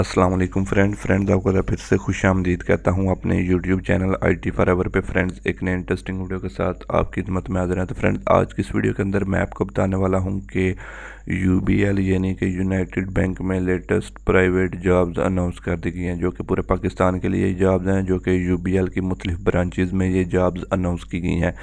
Aslam friend friends आपको फिर से खुश आमदीद कहता हूँ अपने YouTube channel I T for ever पर फ्रेंड्स एक नए इंटरेस्टिंग वीडियो के साथ आपकी खिदमत में रहे हैं तो फ्रेंड्स आज की इस वीडियो के अंदर मैं आपको बताने वाला हूँ कि यू बी एल यानी कि यूनाइटेड बैंक में लेटेस्ट प्राइवेट जॉब्स अनाउंस कर दी गई हैं जो कि पूरे पाकिस्तान के लिए जॉब्स हैं जो कि यू बी एल की मुख्तलिफ ब्रांचेज़ में ये जॉब्स अनाउंस की गई हैं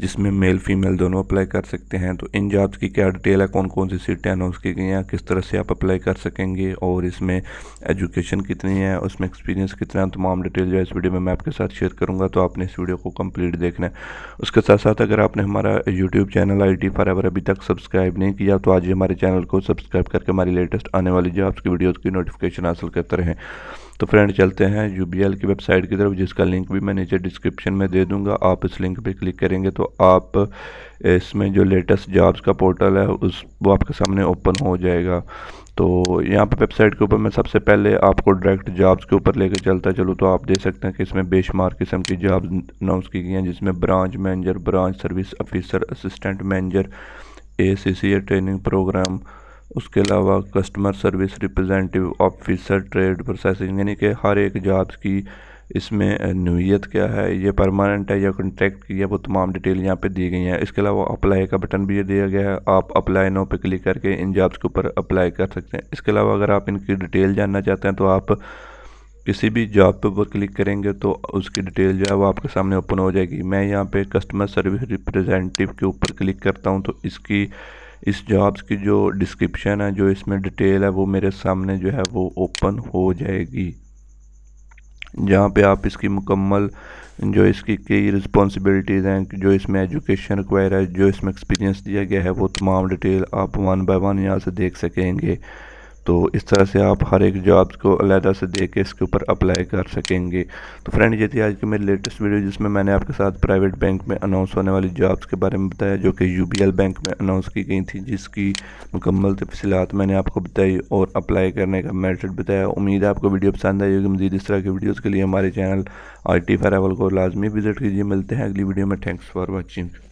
जिसमें मेल फीमेल दोनों अप्लाई कर सकते हैं तो इन जॉब्स की क्या डिटेल है कौन कौन सी सीटें अनाउंस की गई हैं किस तरह से आप अप्लाई कर सकेंगे और इसमें एजुकेशन कितनी है उसमें एक्सपीरियंस कितना है तो तमाम डिटेल जो है इस वीडियो में मैं आपके साथ शेयर करूँगा तो आपने इस वीडियो को कंप्लीट देखना है उसके साथ साथ अगर आपने हमारा YouTube channel I T for अभी तक सब्सक्राइब नहीं किया तो आज ही हमारे चैनल को सब्सक्राइब करके हमारी लेटेस्ट आने वाली जॉब्स की वीडियोज़ की नोटिफिकेशन हासिल करते रहें तो फ्रेंड चलते हैं यू की वेबसाइट की तरफ जिसका लिंक भी मैं नीचे डिस्क्रिप्शन में दे दूंगा आप इस लिंक पर क्लिक करेंगे तो आप इसमें जो लेटेस्ट जॉब्स का पोर्टल है उस वो आपके सामने ओपन हो जाएगा तो यहाँ पे वेबसाइट के ऊपर मैं सबसे पहले आपको डायरेक्ट जॉब्स के ऊपर लेकर चलता चलूँ तो आप देख सकते हैं कि इसमें बेशुमार किस्म की जॉब अनाउंस की गई हैं जिसमें branch manager branch service officer assistant manager A C C training programme उसके अलावा customer service representative officer trade processing यानी कि हर एक जॉब्स की इसमें नोयीत क्या है ये परमानेंट है या कॉन्ट्रैक्ट की है वो तमाम डिटेल यहाँ पे दी गई हैं इसके अलावा अप्लाई का बटन भी ये दिया गया है आप अप्लाई नो पे क्लिक करके इन जॉब्स के ऊपर अप्लाई कर सकते हैं इसके अलावा अगर आप इनकी डिटेल जानना चाहते हैं तो आप किसी भी जॉब पे वो क्लिक करेंगे तो उसकी डिटेल जो है वो आपके सामने ओपन हो जाएगी मैं यहाँ पे कस्टमर सर्विस रिप्रेजेंटेटिव के ऊपर क्लिक करता हूँ तो इसकी इस जॉब्स की जो डिस्क्रिप्शन है जो इसमें डिटेल है वो मेरे सामने जो है वो ओपन हो जाएगी जहाँ पे आप इसकी मुकम्मल जो इसकी कई रिस्पॉन्सिबिलिटीज़ हैं जो इसमें एजुकेशन रिक्वायर है जो इसमें एक्सपीरियंस दिया गया है वो तमाम डिटेल आप वन बाय वन यहाँ से देख सकेंगे तो इस तरह से आप हर एक जॉब्स को अलहदा से देख के इसके ऊपर अप्लाई कर सकेंगे तो फ्रेंड ये थी आज की मेरी लेटेस्ट वीडियो जिसमें मैंने आपके साथ प्राइवेट बैंक में अनाउंस होने वाली जॉब्स के बारे में बताया जो कि यू बैंक में अनाउंस की गई थी जिसकी मुकम्मल तफसीत मैंने आपको बताई और अप्लाई करने का मेथड बताया उम्मीद है आपको वीडियो पसंद आई होगी मजीद इस तरह की वीडियोज़ के लिए हमारे चैनल आई टी को लाजमी विजिट कीजिए मिलते हैं अगली वीडियो में थैंक्स फॉर वॉचिंग